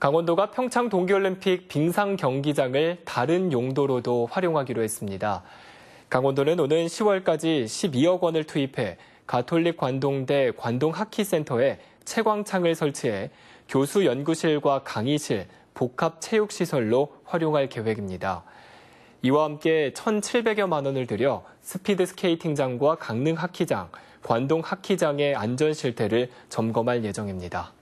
강원도가 평창 동계올림픽 빙상 경기장을 다른 용도로도 활용하기로 했습니다. 강원도는 오는 10월까지 12억 원을 투입해 가톨릭 관동대 관동하키센터에 채광창을 설치해 교수 연구실과 강의실, 복합 체육시설로 활용할 계획입니다. 이와 함께 1,700여만 원을 들여 스피드 스케이팅장과 강릉 하키장, 관동 하키장의 안전 실태를 점검할 예정입니다.